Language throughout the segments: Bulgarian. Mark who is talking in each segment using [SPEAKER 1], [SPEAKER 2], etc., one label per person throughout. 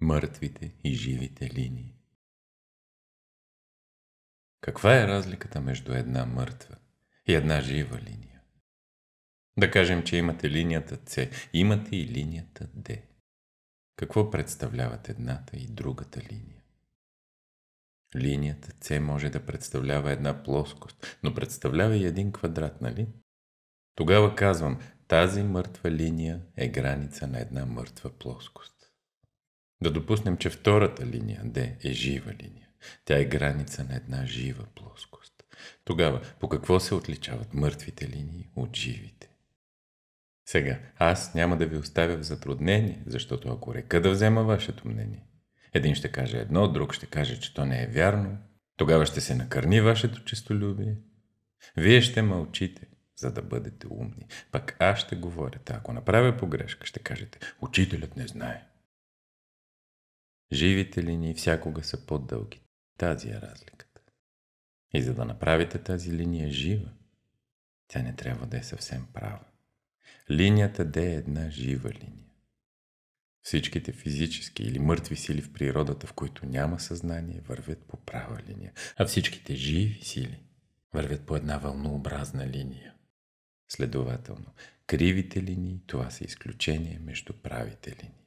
[SPEAKER 1] мъртвите и живите линии. Каква е разликата между една мъртва и една жива линия? Да кажем, че имате линията С, имате и линията Д. Какво представляват едната и другата линия? Линията С може да представлява една плоскост, но представлява и един квадрат, нали? Тогава казвам, тази мъртва линия е граница на една мъртва плоскост. Да допуснем, че втората линия D е жива линия. Тя е граница на една жива плоскост. Тогава, по какво се отличават мъртвите линии от живите? Сега, аз няма да ви оставя в затруднение, защото ако река да взема вашето мнение, един ще каже едно, друг ще каже, че то не е вярно, тогава ще се накърни вашето честолюбие. Вие ще мълчите, за да бъдете умни. Пак аз ще говоря. Ако направя погрешка, ще кажете, учителят не знае. Живите линии всякога са по-дълги. Тази е разликата. И за да направите тази линия жива, тя не трябва да е съвсем права. Линията да е една жива линия. Всичките физически или мъртви сили в природата, в които няма съзнание, вървят по права линия, а всичките живи сили вървят по една вълнообразна линия. Следователно, кривите линии – това са изключение между правите линии.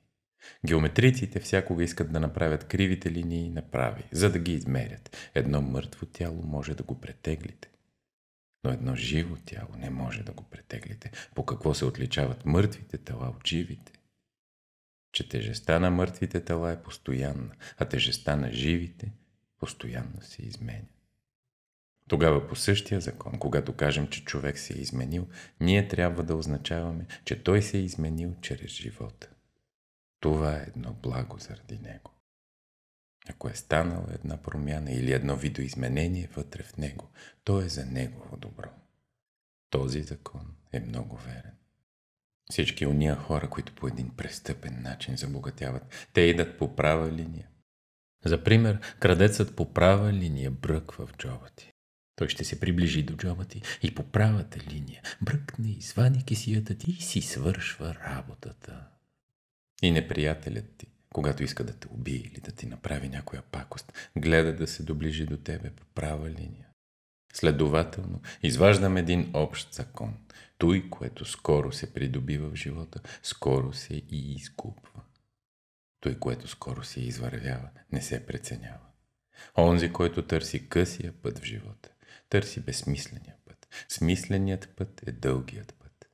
[SPEAKER 1] Геометриците всякога искат да направят кривите линии направи, за да ги измерят. Едно мъртво тяло може да го претеглите. Но едно живо тяло не може да го претеглите. По какво се отличават мъртвите тела от живите? Че тежестта на мъртвите тела е постоянна, а тежестта на живите постоянно се изменя. Тогава по същия закон, когато кажем, че човек се е изменил, ние трябва да означаваме, че той се е изменил чрез живота. Това е едно благо заради него. Ако е станала една промяна или едно видоизменение вътре в него, то е за негово добро. Този закон е много верен. Всички уния хора, които по един престъпен начин забогатяват, те идат по права линия. За пример, крадецът по права линия бръква в джоба ти. Той ще се приближи до джоба ти и по правата линия бръкне, извани кисията ти и си свършва работата. И неприятелят ти, когато иска да те убие или да ти направи някоя пакост, гледа да се доближи до тебе по права линия. Следователно, изваждам един общ закон. Той, което скоро се придобива в живота, скоро се и изкупва. Той, което скоро се извървява, не се преценява. Онзи, който търси късия път в живота, търси безсмисления път. Смисленият път е дългият път.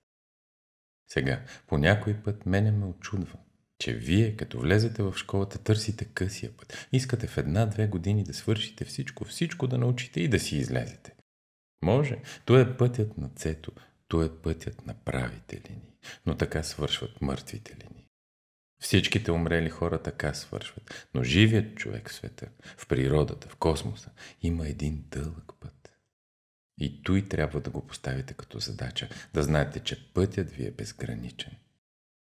[SPEAKER 1] Сега, по някой път мене ме очудва, че вие, като влезете в школата, търсите късия път. Искате в една-две години да свършите всичко, всичко да научите и да си излезете. Може, то е пътят на цето, то е пътят на правите линии, но така свършват мъртвите линии. Всичките умрели хора така свършват, но живият човек в света, в природата, в космоса, има един дълъг път. И той трябва да го поставите като задача, да знаете, че пътят ви е безграничен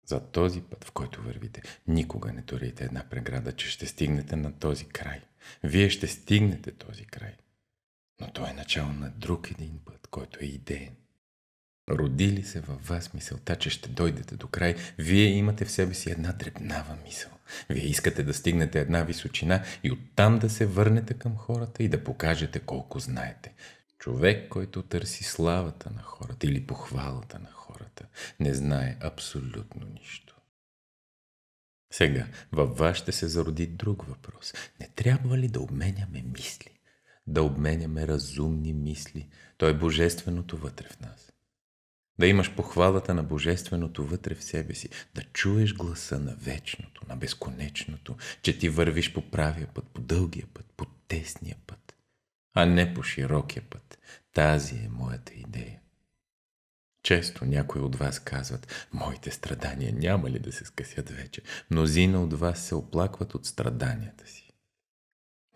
[SPEAKER 1] за този път, в който вървите. Никога не турите една преграда, че ще стигнете на този край. Вие ще стигнете този край. Но то е начало на друг един път, който е идеен. ли се във вас мисълта, че ще дойдете до край, вие имате в себе си една дребнава мисъл. Вие искате да стигнете една височина и оттам да се върнете към хората и да покажете колко знаете. Човек, който търси славата на хората или похвалата на хората, не знае абсолютно нищо. Сега, във вас ще се зароди друг въпрос. Не трябва ли да обменяме мисли? Да обменяме разумни мисли. той е божественото вътре в нас. Да имаш похвалата на божественото вътре в себе си, да чуеш гласа на вечното, на безконечното, че ти вървиш по правия път, по дългия път, по тесния път, а не по широкия път. Тази е моята идея. Често някои от вас казват, моите страдания няма ли да се скъсят вече? Мнозина от вас се оплакват от страданията си.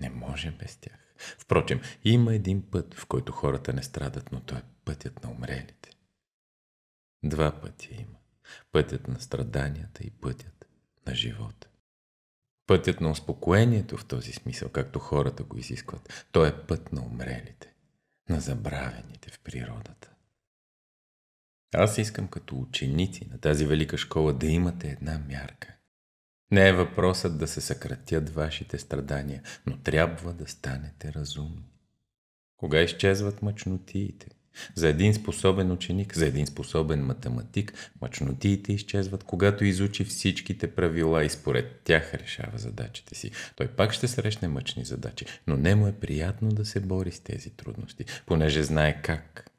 [SPEAKER 1] Не може без тях. Впрочем, има един път, в който хората не страдат, но той е пътят на умрелите. Два пътя има. Пътят на страданията и пътят на живота. Пътят на успокоението в този смисъл, както хората го изискват, той е път на умрелите на забравените в природата. Аз искам като ученици на тази велика школа да имате една мярка. Не е въпросът да се съкратят вашите страдания, но трябва да станете разумни. Кога изчезват мъчнотиите? За един способен ученик, за един способен математик, мъчнотиите изчезват, когато изучи всичките правила и според тях решава задачите си. Той пак ще срещне мъчни задачи, но не му е приятно да се бори с тези трудности, понеже знае как.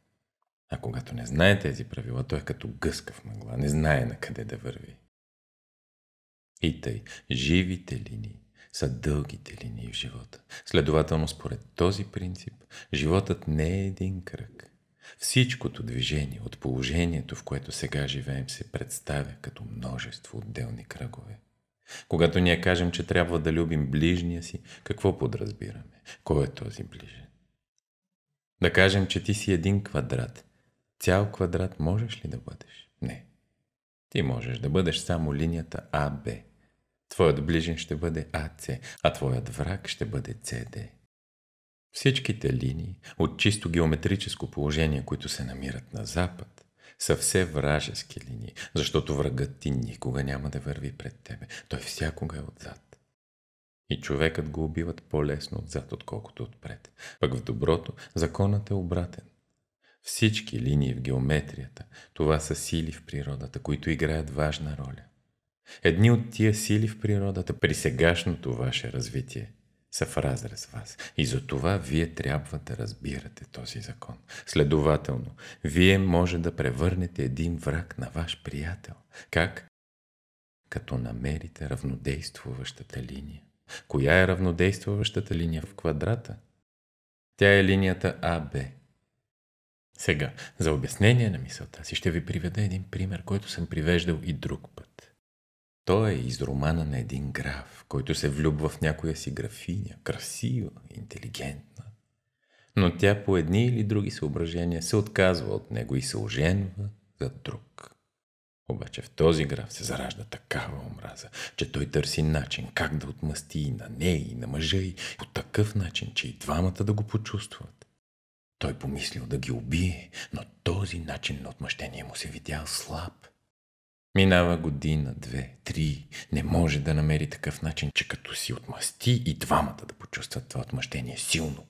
[SPEAKER 1] А когато не знае тези правила, той е като гъскав мъгла, не знае на къде да върви. И тъй, живите линии са дългите линии в живота. Следователно, според този принцип, животът не е един кръг – Всичкото движение от положението, в което сега живеем, се представя като множество отделни кръгове. Когато ние кажем, че трябва да любим ближния си, какво подразбираме? Кой е този ближен? Да кажем, че ти си един квадрат. Цял квадрат можеш ли да бъдеш? Не. Ти можеш да бъдеш само линията АБ. Твоят ближен ще бъде АЦ, а твоят враг ще бъде CD. Всичките линии от чисто геометрическо положение, които се намират на запад, са все вражески линии, защото врагът ти никога няма да върви пред тебе. Той всякога е отзад. И човекът го убиват по-лесно отзад, отколкото отпред. Пък в доброто законът е обратен. Всички линии в геометрията, това са сили в природата, които играят важна роля. Едни от тия сили в природата при сегашното ваше развитие – са в разрез с вас. И за това вие трябва да разбирате този закон. Следователно, вие може да превърнете един враг на ваш приятел. Как? Като намерите равнодействуващата линия. Коя е равнодействуващата линия в квадрата? Тя е линията АБ. Сега, за обяснение на мисълта си ще ви приведа един пример, който съм привеждал и друг път. Той е из романа на един граф, който се влюбва в някоя си графиня, красива, интелигентна. Но тя по едни или други съображения се отказва от него и се оженва за друг. Обаче в този граф се заражда такава омраза, че той търси начин как да отмъсти и на нея, и на мъжа и по такъв начин, че и двамата да го почувстват. Той помислил да ги убие, но този начин на отмъщение му се видял слаб Минава година, две, три. Не може да намери такъв начин, че като си отмъсти и двамата да почувстват това отмъщение силно.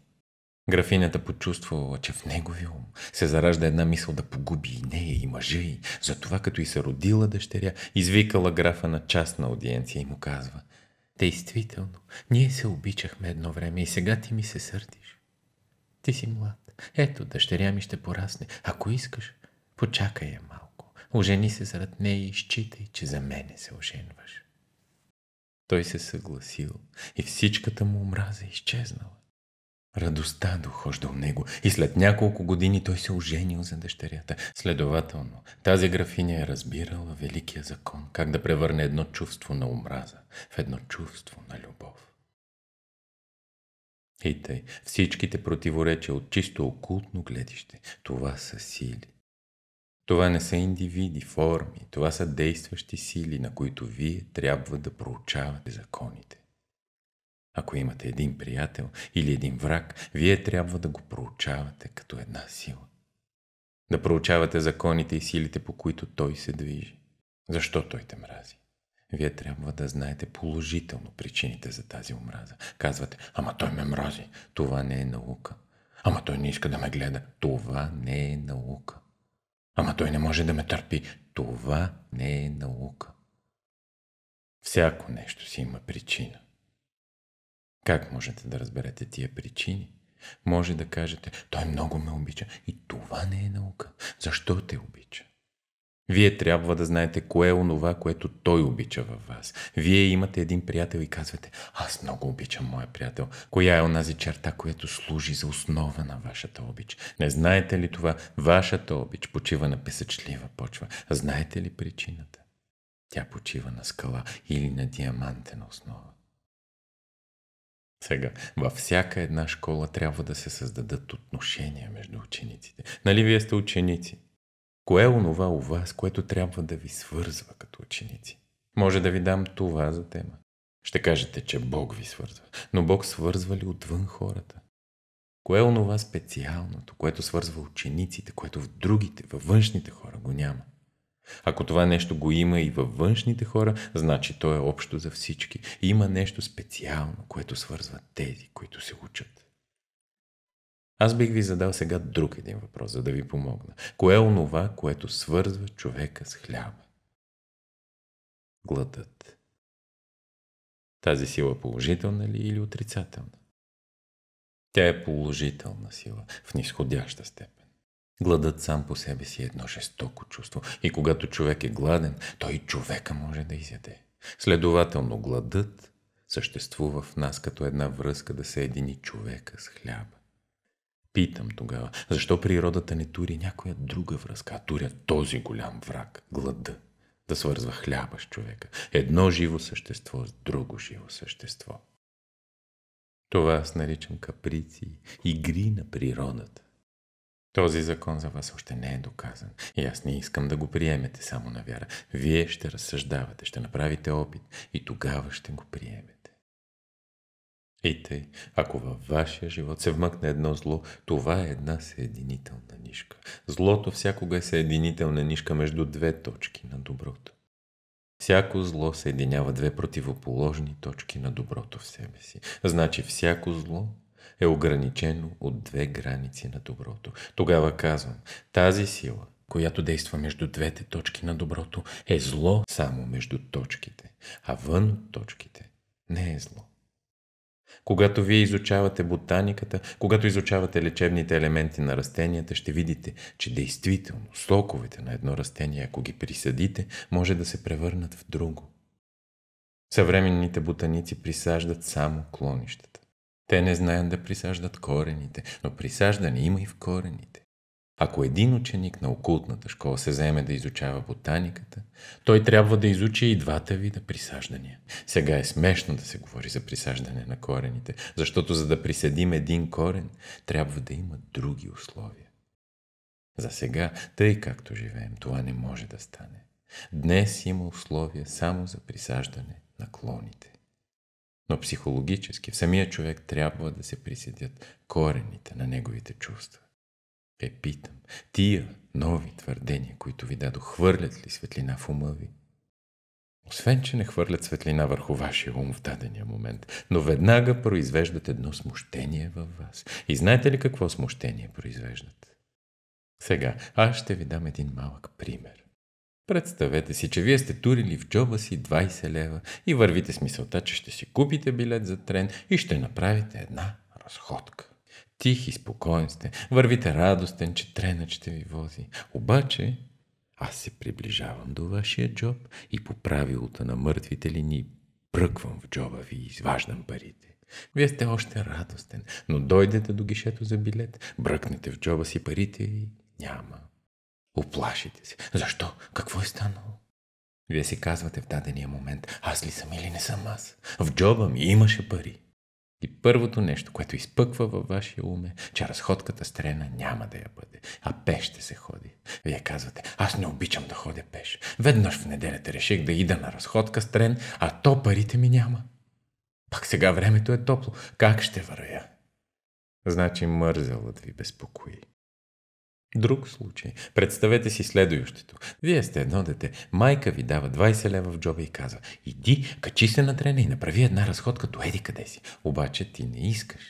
[SPEAKER 1] Графинята почувствала, че в неговия ум се заражда една мисъл да погуби и нея, и мъжа и Затова, като и се родила дъщеря, извикала графа на частна аудиенция и му казва «Действително, ние се обичахме едно време и сега ти ми се сърдиш. Ти си млад. Ето, дъщеря ми ще порасне. Ако искаш, почакай я, Ожени се сред нея и считай, че за мене се оженваш. Той се съгласил и всичката му омраза е изчезнала. Радостта дохожда у него и след няколко години той се е оженил за дъщерята. Следователно, тази графиня е разбирала великия закон, как да превърне едно чувство на омраза в едно чувство на любов. И тъй, всичките противоречия от чисто окултно гледище, това са сили, това не са индивиди, форми, това са действащи сили, на които вие трябва да проучавате законите. Ако имате един приятел или един враг, вие трябва да го проучавате като една сила. Да проучавате законите и силите, по които той се движи. Защо той те мрази? Вие трябва да знаете положително причините за тази омраза. Казвате, ама той ме мрази. Това не е наука. Ама той не иска да ме гледа. Това не е наука. Ама той не може да ме търпи. Това не е наука. Всяко нещо си има причина. Как можете да разберете тия причини? Може да кажете, той много ме обича и това не е наука. Защо те обича? Вие трябва да знаете кое е онова, което той обича във вас. Вие имате един приятел и казвате, аз много обичам моя приятел. Коя е онази черта, която служи за основа на вашата обич? Не знаете ли това? Вашата обич почива на песъчлива почва. Знаете ли причината? Тя почива на скала или на диамантена основа. Сега, във всяка една школа трябва да се създадат отношения между учениците. Нали вие сте ученици? Кое е онова у вас, което трябва да ви свързва като ученици? Може да ви дам това за тема. Ще кажете, че Бог ви свързва. Но Бог свързва ли отвън хората? Кое е онова специалното, което свързва учениците, което в другите, във външните хора го няма? Ако това нещо го има и във външните хора, значи то е общо за всички. Има нещо специално, което свързва тези, които се учат. Аз бих ви задал сега друг един въпрос, за да ви помогна. Кое е онова, което свързва човека с хляба? Гладът. Тази сила положителна ли или отрицателна? Тя е положителна сила, в нисходяща степен. Гладът сам по себе си е едно жестоко чувство и когато човек е гладен, той човека може да изяде. Следователно, гладът съществува в нас като една връзка да се едини човека с хляба. Питам тогава, защо природата не тури някоя друга връзка, а туря този голям враг, глада, да свързва хляба с човека, едно живо същество с друго живо същество. Това аз наричам каприци, игри на природата. Този закон за вас още не е доказан и аз не искам да го приемете само на вяра. Вие ще разсъждавате, ще направите опит и тогава ще го приемете. И тъй, ако във вашия живот се вмъкне едно зло, това е една съединителна нишка. Злото всякога е съединителна нишка между две точки на доброто. Всяко зло съединява две противоположни точки на доброто в себе си. Значи всяко зло е ограничено от две граници на доброто. Тогава казвам, тази сила, която действа между двете точки на доброто, е зло само между точките, а вън от точките не е зло. Когато вие изучавате ботаниката, когато изучавате лечебните елементи на растенията, ще видите, че действително слоковете на едно растение, ако ги присъдите, може да се превърнат в друго. Съвременните ботаници присаждат само клонищата. Те не знаят да присаждат корените, но присаждане има и в корените. Ако един ученик на окултната школа се заеме да изучава ботаниката, той трябва да изучи и двата вида присаждания. Сега е смешно да се говори за присаждане на корените, защото за да присъдим един корен, трябва да има други условия. За сега, тъй както живеем, това не може да стане. Днес има условия само за присаждане на клоните. Но психологически в самия човек трябва да се присъдят корените на неговите чувства. Те питам, тия нови твърдения, които ви дадох, хвърлят ли светлина в ума ви? Освен, че не хвърлят светлина върху вашия ум в дадения момент, но веднага произвеждат едно смущение във вас. И знаете ли какво смущение произвеждат? Сега, аз ще ви дам един малък пример. Представете си, че вие сте турили в джоба си 20 лева и вървите с мисълта, че ще си купите билет за трен и ще направите една разходка. Тих и спокоен сте. Вървите радостен, че тренът ще ви вози. Обаче, аз се приближавам до вашия джоб и по правилата на мъртвите лини пръквам в джоба ви и изваждам парите. Вие сте още радостен, но дойдете до гишето за билет, бръкнете в джоба си парите и няма. Оплашите се. Защо? Какво е станало? Вие си казвате в дадения момент, аз ли съм или не съм аз? В джоба ми имаше пари. И първото нещо, което изпъква във вашия ум е, че разходката с трена няма да я бъде, а пеш ще се ходи. Вие казвате, аз не обичам да ходя пеш. Веднъж в неделята реших да ида на разходка с трен, а то парите ми няма. Пак сега времето е топло. Как ще вървя? Значи мързелът ви безпокои. Друг случай. Представете си следващото. Вие сте едно дете. Майка ви дава 20 лева в джоба и казва «Иди, качи се на трена и направи една разходка до еди къде си». Обаче ти не искаш.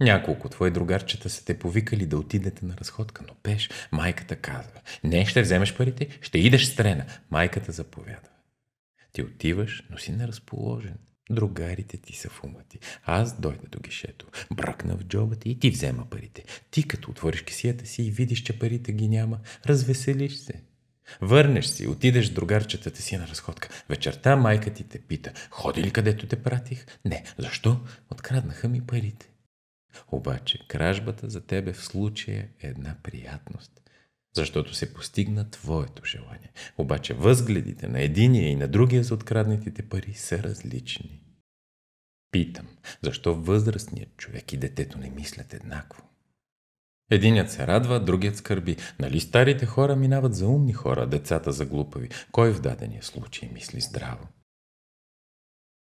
[SPEAKER 1] Няколко твои другарчета са те повикали да отидете на разходка, но пеш. Майката казва «Не, ще вземеш парите, ще идеш с трена». Майката заповяда. Ти отиваш, но си неразположен. Другарите ти са в ума ти. Аз дойда до гишето, Бракна в джоба ти и ти взема парите. Ти като отвориш кисията си и видиш, че парите ги няма, развеселиш се. Върнеш си, отидеш другарчетата си на разходка. Вечерта майка ти те пита, ходи ли където те пратих? Не. Защо? Откраднаха ми парите. Обаче кражбата за тебе в случая е една приятност защото се постигна твоето желание. Обаче възгледите на единия и на другия за откраднатите пари са различни. Питам, защо възрастният човек и детето не мислят еднакво? Единият се радва, другият скърби. Нали старите хора минават за умни хора, децата за глупави? Кой в дадения случай мисли здраво?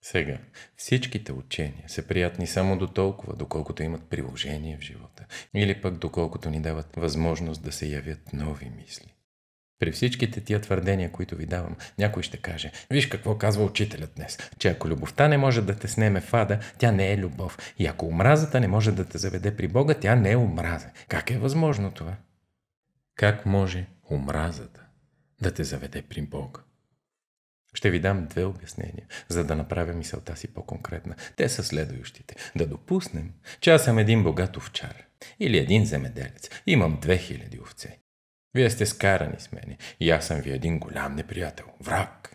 [SPEAKER 1] Сега, всичките учения са приятни само до толкова, доколкото имат приложение в живота, или пък доколкото ни дават възможност да се явят нови мисли. При всичките тия твърдения, които ви давам, някой ще каже, виж какво казва учителят днес, че ако любовта не може да те снеме в ада, тя не е любов. И ако омразата не може да те заведе при Бога, тя не е омраза. Как е възможно това? Как може омразата да те заведе при Бога? Ще ви дам две обяснения, за да направя мисълта си по-конкретна. Те са следващите. Да допуснем, че аз съм един богат овчар или един земеделец. Имам 2000 овце. Вие сте скарани с мене и аз съм ви един голям неприятел, враг.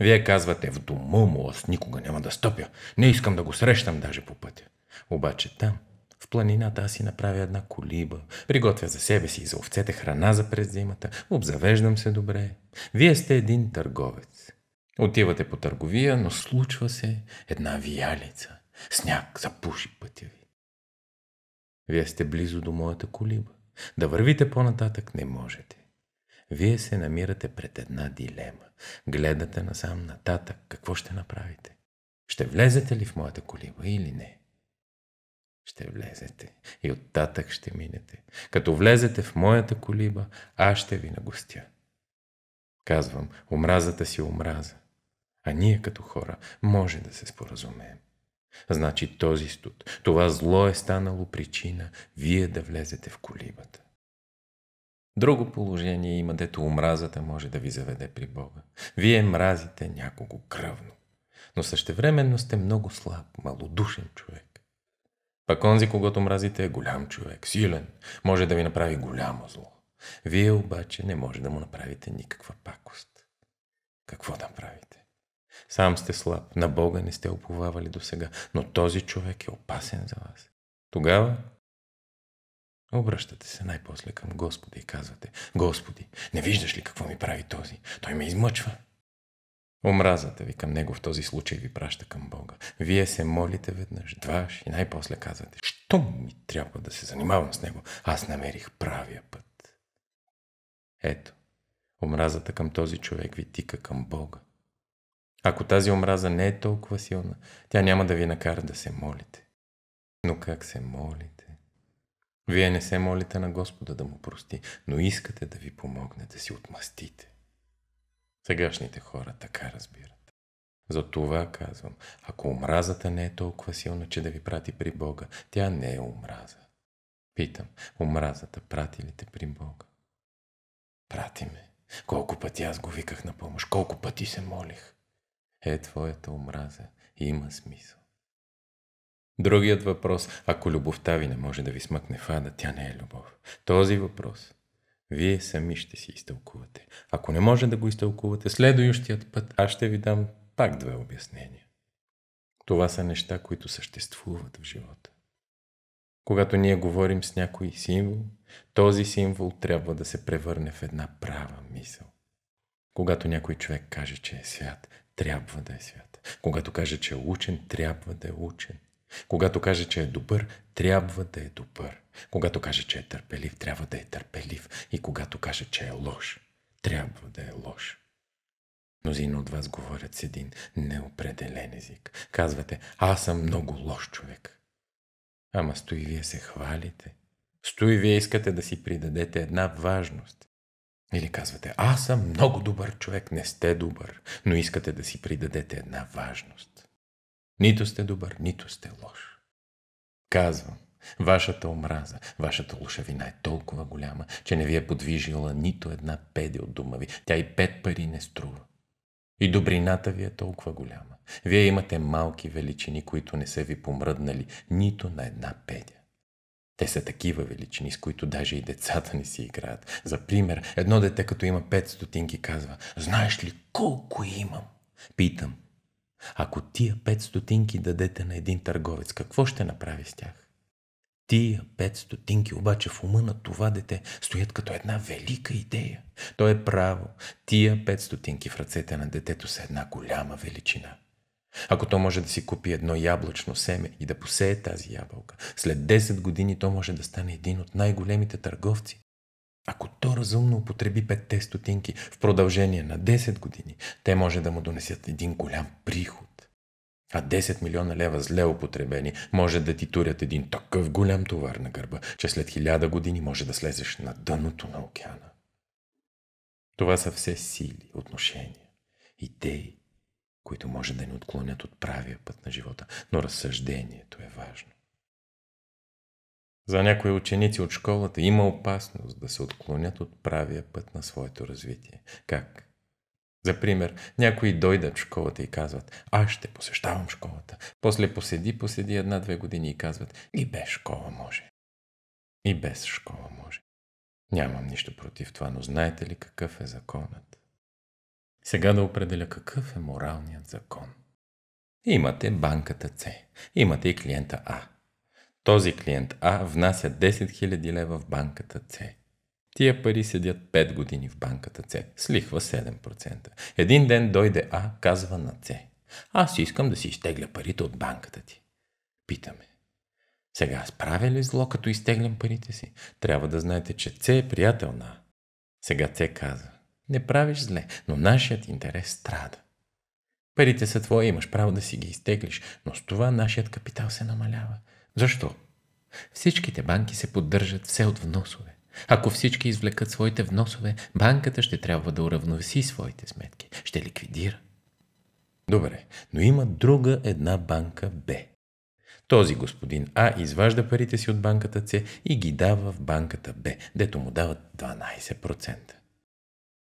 [SPEAKER 1] Вие казвате, в дома му аз никога няма да стъпя. Не искам да го срещам даже по пътя. Обаче там, в планината аз си направя една колиба, приготвя за себе си и за овцете храна за през зимата, обзавеждам се добре. Вие сте един търговец. Отивате по търговия, но случва се една виялица. Сняг запуши пътя ви. Вие сте близо до моята колиба. Да вървите по-нататък не можете. Вие се намирате пред една дилема. Гледате насам нататък. Какво ще направите? Ще влезете ли в моята колиба или не? Ще влезете и оттатък ще минете. Като влезете в моята колиба, аз ще ви нагостя. Казвам, омразата си е омраза. А ние като хора може да се споразумеем. Значи този студ, това зло е станало причина вие да влезете в колибата. Друго положение има, дето омразата може да ви заведе при Бога. Вие мразите някого кръвно, но същевременно сте много слаб, малодушен човек. Пак онзи, когато мразите, е голям човек, силен, може да ви направи голямо зло. Вие обаче не може да му направите никаква пакост. Какво да правите? Сам сте слаб, на Бога не сте оповавали до сега, но този човек е опасен за вас. Тогава обръщате се най-после към Господа и казвате Господи, не виждаш ли какво ми прави този? Той ме измъчва. Омразата ви към него в този случай ви праща към Бога. Вие се молите веднъж, дваш и най-после казвате, що ми трябва да се занимавам с него? Аз намерих правия път. Ето, омразата към този човек ви тика към Бога. Ако тази омраза не е толкова силна, тя няма да ви накара да се молите. Но как се молите? Вие не се молите на Господа да му прости, но искате да ви помогне да си отмъстите. Сегашните хора така разбират. Затова казвам, ако омразата не е толкова силна, че да ви прати при Бога, тя не е омраза. Питам, омразата прати ли те при Бога? Прати ме. Колко пъти аз го виках на помощ, колко пъти се молих е твоята омраза и има смисъл. Другият въпрос, ако любовта ви не може да ви смъкне в ада, тя не е любов. Този въпрос вие сами ще си изтълкувате. Ако не може да го изтълкувате, следващият път аз ще ви дам пак две обяснения. Това са неща, които съществуват в живота. Когато ние говорим с някой символ, този символ трябва да се превърне в една права мисъл. Когато някой човек каже, че е свят, трябва да е свят. Когато каже, че е учен, трябва да е учен. Когато каже, че е добър, трябва да е добър. Когато каже, че е търпелив, трябва да е търпелив. И когато каже, че е лош, трябва да е лош. Мнозина от вас говорят с един неопределен език. Казвате, аз съм много лош човек. Ама стои вие се хвалите. Стои вие искате да си придадете една важност. Или казвате, аз съм много добър човек, не сте добър, но искате да си придадете една важност. Нито сте добър, нито сте лош. Казвам, вашата омраза, вашата лошавина е толкова голяма, че не ви е подвижила нито една педе от дума ви. Тя и пет пари не струва. И добрината ви е толкова голяма. Вие имате малки величини, които не са ви помръднали нито на една педя. Те са такива величини, с които даже и децата не си играят. За пример, едно дете като има 5 стотинки казва «Знаеш ли колко имам?» Питам, ако тия 5 стотинки дадете на един търговец, какво ще направи с тях? Тия 5 стотинки обаче в ума на това дете стоят като една велика идея. То е право. Тия 5 стотинки в ръцете на детето са една голяма величина – ако то може да си купи едно яблъчно семе и да посее тази ябълка, след 10 години то може да стане един от най-големите търговци. Ако то разумно употреби 5 стотинки в продължение на 10 години, те може да му донесят един голям приход. А 10 милиона лева зле употребени може да ти турят един такъв голям товар на гърба, че след хиляда години може да слезеш на дъното на океана. Това са все сили, отношения, идеи, които може да ни отклонят от правия път на живота, но разсъждението е важно. За някои ученици от школата има опасност да се отклонят от правия път на своето развитие. Как? За пример, някои дойдат в школата и казват, аз ще посещавам школата. После поседи, поседи една-две години и казват, и без школа може. И без школа може. Нямам нищо против това, но знаете ли какъв е законът? Сега да определя какъв е моралният закон. Имате банката С, имате и клиента А. Този клиент А внася 10 000 лева в банката С. Тия пари седят 5 години в банката С, слихва 7%. Един ден дойде А, казва на С. Аз искам да си изтегля парите от банката ти. Питаме. Сега аз правя ли зло, като изтеглям парите си? Трябва да знаете, че С е приятел на А. Сега С казва. Не правиш зле, но нашият интерес страда. Парите са твои, имаш право да си ги изтеглиш, но с това нашият капитал се намалява. Защо? Всичките банки се поддържат все от вносове. Ако всички извлекат своите вносове, банката ще трябва да уравновеси своите сметки. Ще ликвидира. Добре, но има друга една банка Б. Този господин А изважда парите си от банката С и ги дава в банката Б, дето му дават 12%.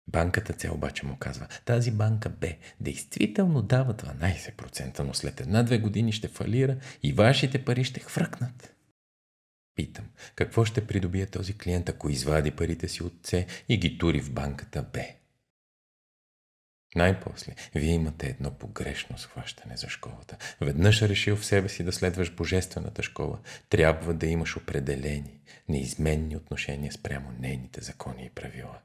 [SPEAKER 1] Банката С обаче му казва, тази банка Б действително дава 12%, но след една-две години ще фалира и вашите пари ще хвъркнат. Питам, какво ще придобие този клиент, ако извади парите си от С и ги тури в банката Б? Най-после, вие имате едно погрешно схващане за школата. Веднъж решил в себе си да следваш божествената школа. Трябва да имаш определени, неизменни отношения спрямо нейните закони и правила.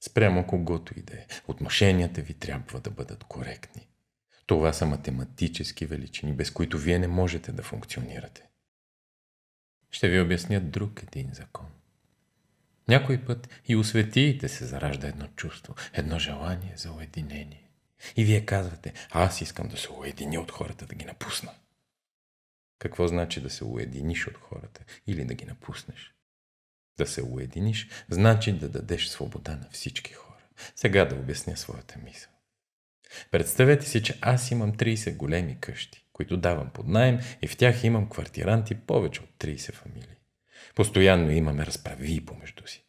[SPEAKER 1] Спрямо когото и да е, отношенията ви трябва да бъдат коректни. Това са математически величини, без които вие не можете да функционирате. Ще ви обясня друг един закон. Някой път и у светиите се заражда едно чувство, едно желание за уединение. И вие казвате, аз искам да се уединя от хората, да ги напусна. Какво значи да се уединиш от хората или да ги напуснеш? Да се уединиш, значи да дадеш свобода на всички хора. Сега да обясня своята мисъл. Представете си, че аз имам 30 големи къщи, които давам под найем и в тях имам квартиранти повече от 30 фамилии. Постоянно имаме разправи помежду си.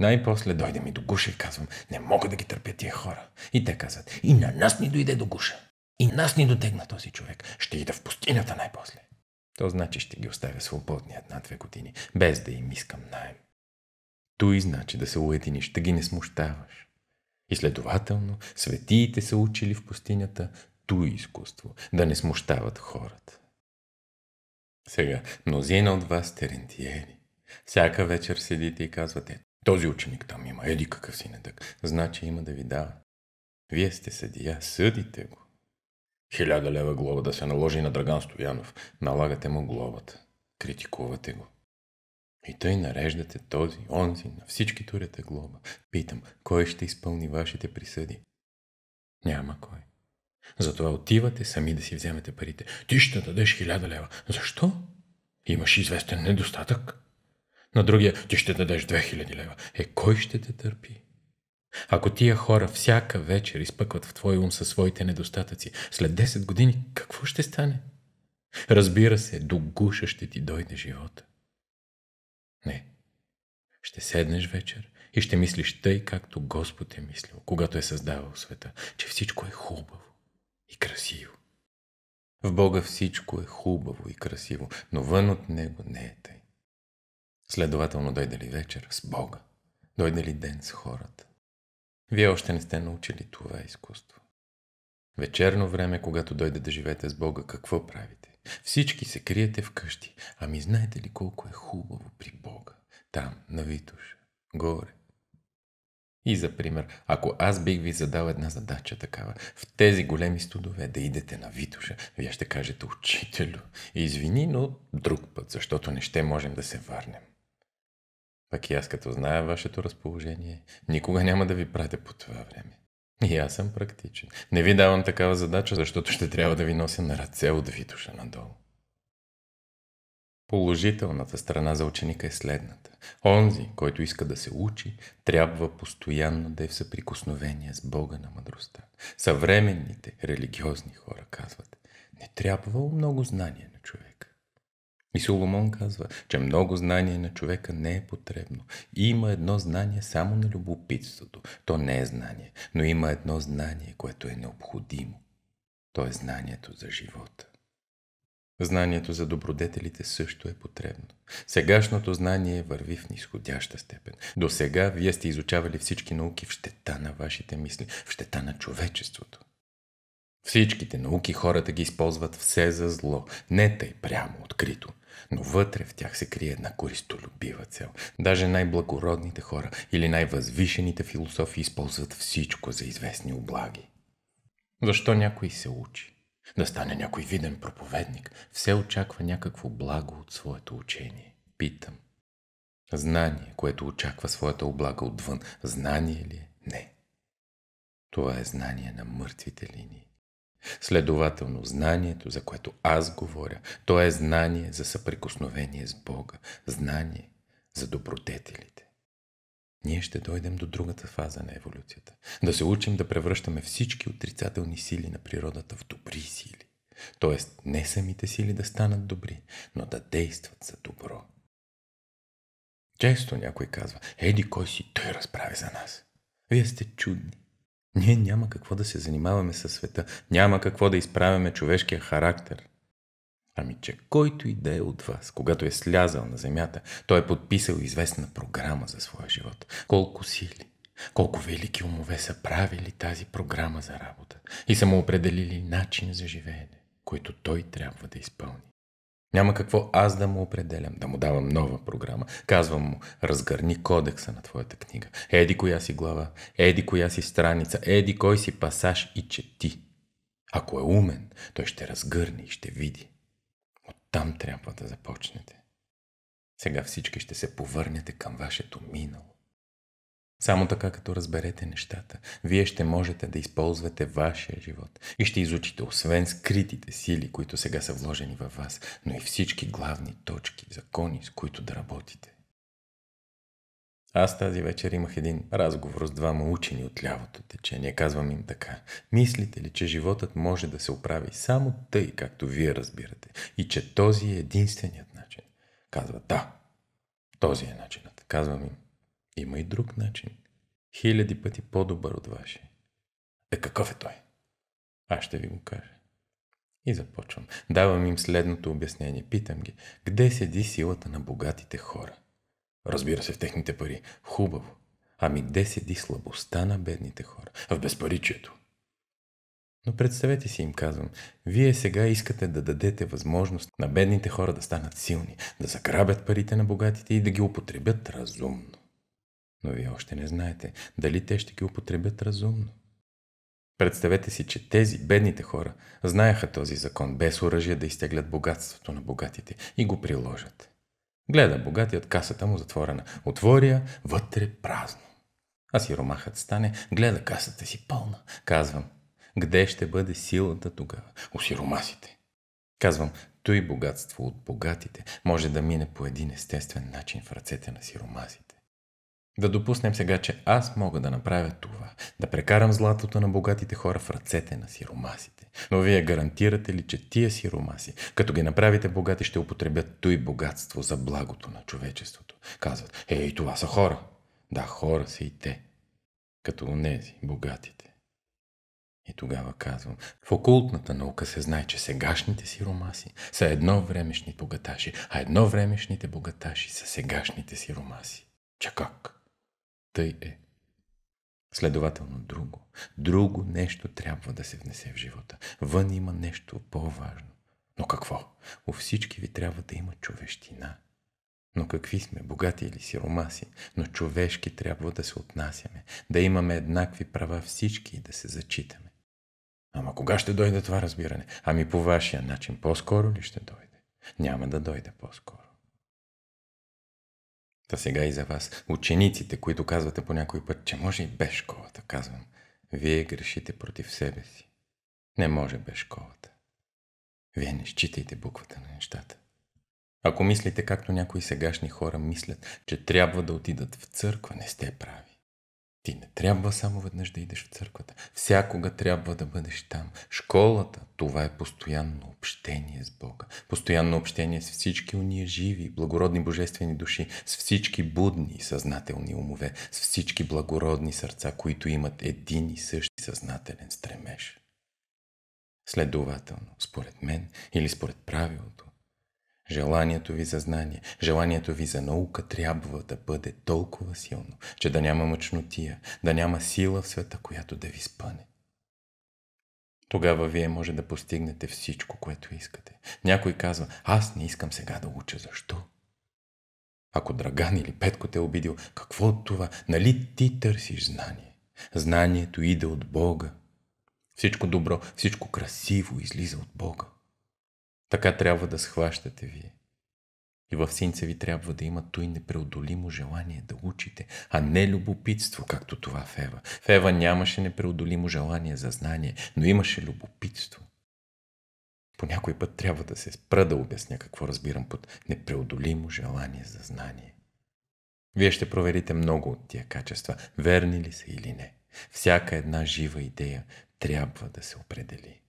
[SPEAKER 1] Най-после дойде ми до гуша и казвам, не мога да ги търпя тия хора. И те казват, и на нас ни дойде до гуша. И нас ни дотегна този човек. Ще ида в пустинята най-после. То значи ще ги оставя свободни една-две години, без да им искам найем. Той значи да се уединиш, да ги не смущаваш. И следователно, светиите са учили в пустинята той изкуство, да не смущават хората. Сега, мнозина от вас сте рентиери. Всяка вечер седите и казвате, този ученик там има, еди какъв си недък, значи има да ви дава. Вие сте съдия, съдите го. Хиляда лева глоба да се наложи на Драган Стоянов, налагате му глобата, критикувате го. И тъй нареждате този, онзи, на всички турете глоба. Питам, кой ще изпълни вашите присъди? Няма кой. Затова отивате сами да си вземете парите. Ти ще дадеш хиляда лева. Защо? Имаш известен недостатък. На другия ти ще дадеш 2000 лева. Е, кой ще те търпи? Ако тия хора всяка вечер изпъкват в твой ум със своите недостатъци, след 10 години какво ще стане? Разбира се, до гуша ще ти дойде живота. Не. Ще седнеш вечер и ще мислиш тъй, както Господ е мислил, когато е създавал света, че всичко е хубаво и красиво. В Бога всичко е хубаво и красиво, но вън от Него не е тъй. Следователно дойде ли вечер с Бога, дойде ли ден с хората. Вие още не сте научили това изкуство. Вечерно време, когато дойде да живеете с Бога, какво правите? Всички се криете вкъщи. Ами знаете ли колко е хубаво при Бога? Там, на Витош. Горе. И за пример, ако аз бих ви задал една задача такава, в тези големи студове да идете на Витоша, вие ще кажете учителю, извини, но друг път, защото не ще можем да се върнем. Пък и аз като зная вашето разположение, никога няма да ви пратя по това време. И аз съм практичен. Не ви давам такава задача, защото ще трябва да ви нося на ръце от Витуша надолу. Положителната страна за ученика е следната. Онзи, който иска да се учи, трябва постоянно да е в съприкосновение с Бога на мъдростта. Съвременните религиозни хора казват, не трябвало много знание на човек. И Соломон казва, че много знание на човека не е потребно. И има едно знание само на любопитството. То не е знание, но има едно знание, което е необходимо. То е знанието за живота. Знанието за добродетелите също е потребно. Сегашното знание върви в нисходяща степен. До сега вие сте изучавали всички науки в щета на вашите мисли, в щета на човечеството. Всичките науки хората ги използват все за зло, не тъй прямо, открито. Но вътре в тях се крие една користолюбива цел. Даже най-благородните хора или най-възвишените философи използват всичко за известни облаги. Защо някой се учи? Да стане някой виден проповедник. Все очаква някакво благо от своето учение. Питам. Знание, което очаква своята облага отвън, знание ли е? Не. Това е знание на мъртвите линии. Следователно, знанието, за което аз говоря, то е знание за съприкосновение с Бога, знание за добродетелите. Ние ще дойдем до другата фаза на еволюцията. Да се учим да превръщаме всички отрицателни сили на природата в добри сили. Тоест, не самите сили да станат добри, но да действат за добро. Често някой казва, еди кой си, той разправи за нас. Вие сте чудни. Ние няма какво да се занимаваме със света, няма какво да изправяме човешкия характер. Ами че който и да е от вас, когато е слязал на земята, той е подписал известна програма за своя живот. Колко сили, колко велики умове са правили тази програма за работа и са му определили начин за живеене, който той трябва да изпълни. Няма какво аз да му определям, да му давам нова програма. Казвам му, разгърни кодекса на твоята книга. Еди коя си глава, еди коя си страница, еди кой си пасаж и чети. Ако е умен, той ще разгърне и ще види. Оттам трябва да започнете. Сега всички ще се повърнете към вашето минало. Само така, като разберете нещата, вие ще можете да използвате вашия живот и ще изучите освен скритите сили, които сега са вложени във вас, но и всички главни точки, закони, с които да работите. Аз тази вечер имах един разговор с двама учени от лявото течение. Казвам им така. Мислите ли, че животът може да се оправи само тъй, както вие разбирате? И че този е единственият начин? Казва да. Този е начинът. Казвам им. Има и друг начин. Хиляди пъти по-добър от вашия. Е, какъв е той? Аз ще ви го кажа. И започвам. Давам им следното обяснение. Питам ги. Къде седи силата на богатите хора? Разбира се, в техните пари. Хубаво. Ами къде седи слабостта на бедните хора? В безпаричието. Но представете си им казвам, вие сега искате да дадете възможност на бедните хора да станат силни, да заграбят парите на богатите и да ги употребят разумно но вие още не знаете дали те ще ги употребят разумно. Представете си, че тези бедните хора знаеха този закон без оръжие да изтеглят богатството на богатите и го приложат. Гледа богатият касата му затворена, отворя вътре празно. А сиромахът стане, гледа касата си пълна. Казвам, къде ще бъде силата тогава? У сиромасите. Казвам, той богатство от богатите може да мине по един естествен начин в ръцете на сиромасите. Да допуснем сега, че аз мога да направя това, да прекарам златото на богатите хора в ръцете на сиромасите. Но вие гарантирате ли, че тия сиромаси, като ги направите богати, ще употребят той богатство за благото на човечеството? Казват, ей, това са хора. Да, хора са и те, като онези, богатите. И тогава казвам, в окултната наука се знае, че сегашните сиромаси са едновремешни богаташи, а едновремешните богаташи са сегашните сиромаси. как? Тъй е. Следователно друго. Друго нещо трябва да се внесе в живота. Вън има нещо по-важно. Но какво? У всички ви трябва да има човещина. Но какви сме, богати или сиромаси, но човешки трябва да се отнасяме, да имаме еднакви права всички и да се зачитаме. Ама кога ще дойде това разбиране? Ами по вашия начин по-скоро ли ще дойде? Няма да дойде по-скоро. Та сега и за вас, учениците, които казвате по някой път, че може и без школата, казвам, вие грешите против себе си. Не може без школата. Вие не считайте буквата на нещата. Ако мислите както някои сегашни хора мислят, че трябва да отидат в църква, не сте прави. Ти не трябва само веднъж да идеш в църквата. Всякога трябва да бъдеш там. Школата, това е постоянно общение с Бога. Постоянно общение с всички уния живи, благородни божествени души, с всички будни съзнателни умове, с всички благородни сърца, които имат един и същи съзнателен стремеж. Следователно, според мен или според правилото, Желанието ви за знание, желанието ви за наука трябва да бъде толкова силно, че да няма мъчнотия, да няма сила в света, която да ви спъне. Тогава вие може да постигнете всичко, което искате. Някой казва, аз не искам сега да уча, защо? Ако Драган или Петко те е обидил, какво от това? Нали ти търсиш знание? Знанието иде от Бога. Всичко добро, всичко красиво излиза от Бога. Така трябва да схващате вие. И в синца ви трябва да има той непреодолимо желание да учите, а не любопитство, както това в Ева. В Ева нямаше непреодолимо желание за знание, но имаше любопитство. По някой път трябва да се спра да обясня какво разбирам под непреодолимо желание за знание. Вие ще проверите много от тия качества, верни ли са или не. Всяка една жива идея трябва да се определи.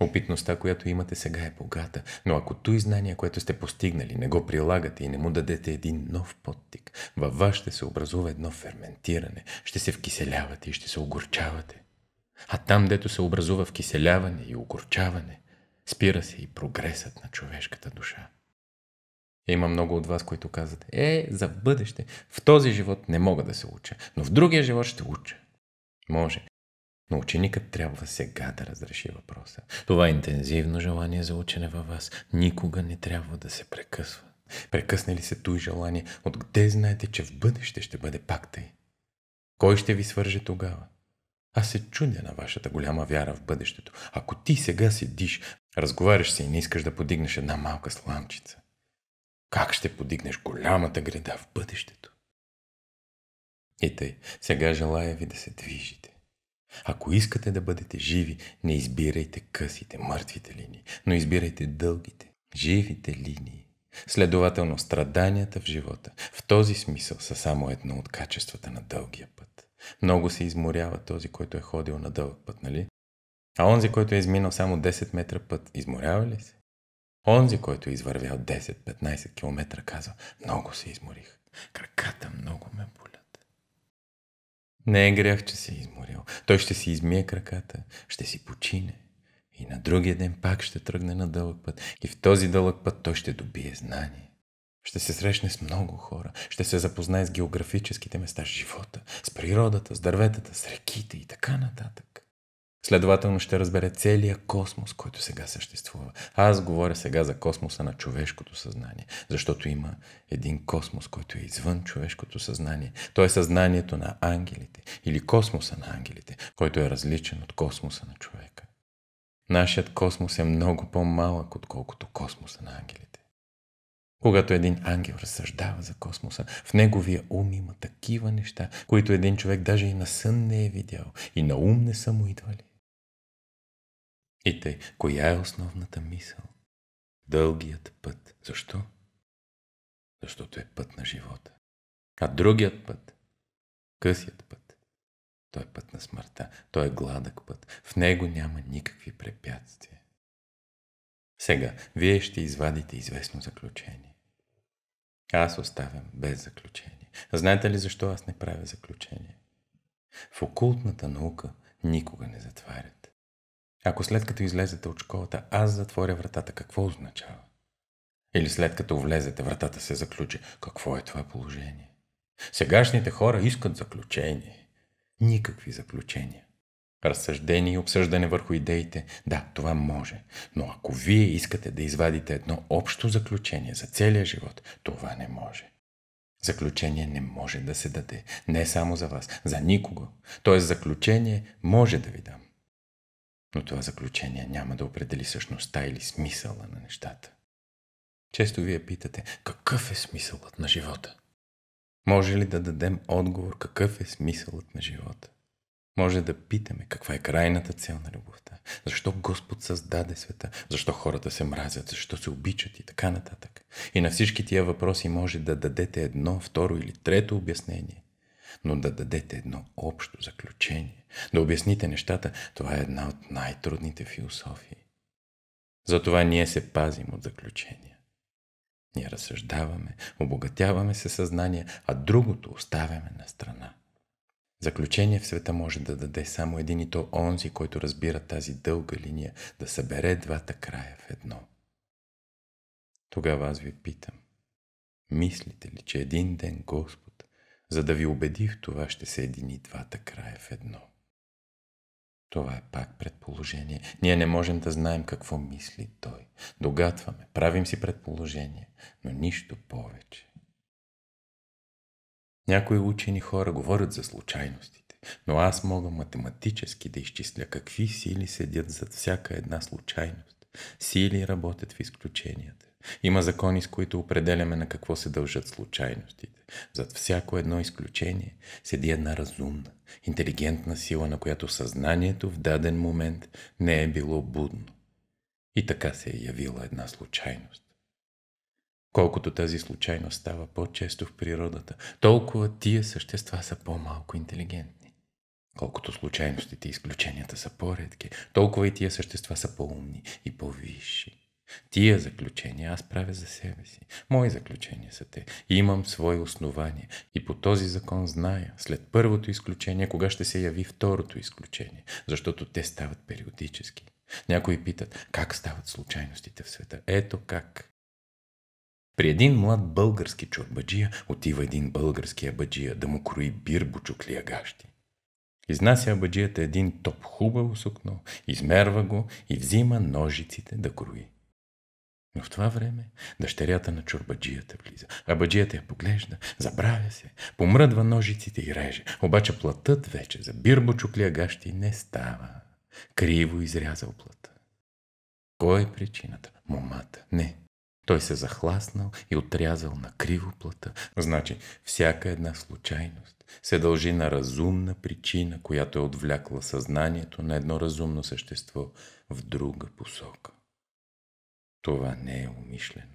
[SPEAKER 1] Опитността, която имате сега е богата, но ако той знание, което сте постигнали, не го прилагате и не му дадете един нов подтик, във вас ще се образува едно ферментиране, ще се вкиселявате и ще се огорчавате. А там, дето се образува вкиселяване и огорчаване, спира се и прогресът на човешката душа. Има много от вас, които казват, е, за бъдеще, в този живот не мога да се уча, но в другия живот ще уча. Може, но ученикът трябва сега да разреши въпроса. Това интензивно желание за учене във вас никога не трябва да се прекъсва. Прекъсне ли се той желание, откъде знаете, че в бъдеще ще бъде пак тъй? Кой ще ви свърже тогава? Аз се чудя на вашата голяма вяра в бъдещето. Ако ти сега седиш, разговаряш се и не искаш да подигнеш една малка сламчица, как ще подигнеш голямата града в бъдещето? И тъй, сега желая ви да се движите. Ако искате да бъдете живи, не избирайте късите, мъртвите линии, но избирайте дългите, живите линии. Следователно, страданията в живота в този смисъл са само едно от качествата на дългия път. Много се изморява този, който е ходил на дълъг път, нали? А онзи, който е изминал само 10 метра път, изморява ли се? Онзи, който е извървял 10-15 км, казва, много се изморих. Краката много ме боли. Не е грях, че се е изморил. Той ще си измие краката, ще си почине. И на другия ден пак ще тръгне на дълъг път. И в този дълъг път той ще добие знание. Ще се срещне с много хора, ще се запознае с географическите места, с живота, с природата, с дърветата, с реките и така нататък. Следователно ще разбере целия космос, който сега съществува. Аз говоря сега за космоса на човешкото съзнание, защото има един космос, който е извън човешкото съзнание. То е съзнанието на ангелите или космоса на ангелите, който е различен от космоса на човека. Нашият космос е много по-малък, отколкото космоса на ангелите. Когато един ангел разсъждава за космоса, в неговия ум има такива неща, които един човек даже и на сън не е видял и на ум не са му идвали. И тъй, коя е основната мисъл? Дългият път. Защо? Защото е път на живота. А другият път, късият път, той е път на смъртта, той е гладък път. В него няма никакви препятствия. Сега, вие ще извадите известно заключение. Аз оставям без заключение. Знаете ли защо аз не правя заключение? В окултната наука никога не затварят. Ако след като излезете от школата, аз затворя вратата, какво означава? Или след като влезете, вратата се заключи. Какво е това положение? Сегашните хора искат заключение. Никакви заключения. Разсъждение и обсъждане върху идеите, да, това може. Но ако вие искате да извадите едно общо заключение за целия живот, това не може. Заключение не може да се даде. Не само за вас, за никого. Тоест заключение може да ви дам но това заключение няма да определи същността или смисъла на нещата. Често вие питате, какъв е смисълът на живота? Може ли да дадем отговор какъв е смисълът на живота? Може да питаме каква е крайната цел на любовта, защо Господ създаде света, защо хората се мразят, защо се обичат и така нататък. И на всички тия въпроси може да дадете едно, второ или трето обяснение, но да дадете едно общо заключение, да обясните нещата, това е една от най-трудните философии. Затова ние се пазим от заключения. Ние разсъждаваме, обогатяваме се съзнание, а другото оставяме на страна. Заключение в света може да даде само един и то онзи, който разбира тази дълга линия, да събере двата края в едно. Тогава аз ви питам, мислите ли, че един ден Господ за да ви убеди в това, ще се едини двата края в едно. Това е пак предположение. Ние не можем да знаем какво мисли той. Догатваме, правим си предположение, но нищо повече. Някои учени хора говорят за случайностите, но аз мога математически да изчисля какви сили седят зад всяка една случайност. Сили работят в изключенията. Има закони, с които определяме на какво се дължат случайностите. Зад всяко едно изключение седи една разумна, интелигентна сила, на която съзнанието в даден момент не е било будно. И така се е явила една случайност. Колкото тази случайност става по-често в природата, толкова тия същества са по-малко интелигентни. Колкото случайностите и изключенията са по-редки, толкова и тия същества са по-умни и по-висши. Тия заключения аз правя за себе си. Мои заключения са те. И имам свои основания. И по този закон зная, след първото изключение, кога ще се яви второто изключение. Защото те стават периодически. Някои питат, как стават случайностите в света. Ето как. При един млад български чорбаджия отива един български абаджия да му крои бир бучуклия гащи. Изнася абаджията един топ хубаво сукно, измерва го и взима ножиците да крои. Но в това време дъщерята на чурбаджията влиза. Абаджията я поглежда, забравя се, помръдва ножиците и реже. Обаче платът вече за бирбо чуклягащи не става. Криво изрязал плата. Кой е причината? Момата. Не. Той се захласнал и отрязал на криво плата. Значи, всяка една случайност се дължи на разумна причина, която е отвлякла съзнанието на едно разумно същество в друга посока. Това не е умишлено.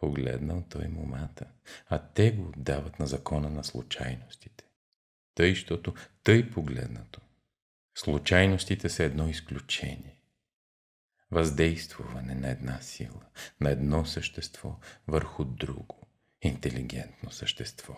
[SPEAKER 1] Погледнал той момата, а те го отдават на закона на случайностите. Тъй, щото тъй погледнато. Случайностите са едно изключение. Въздействуване на една сила, на едно същество върху друго, интелигентно същество.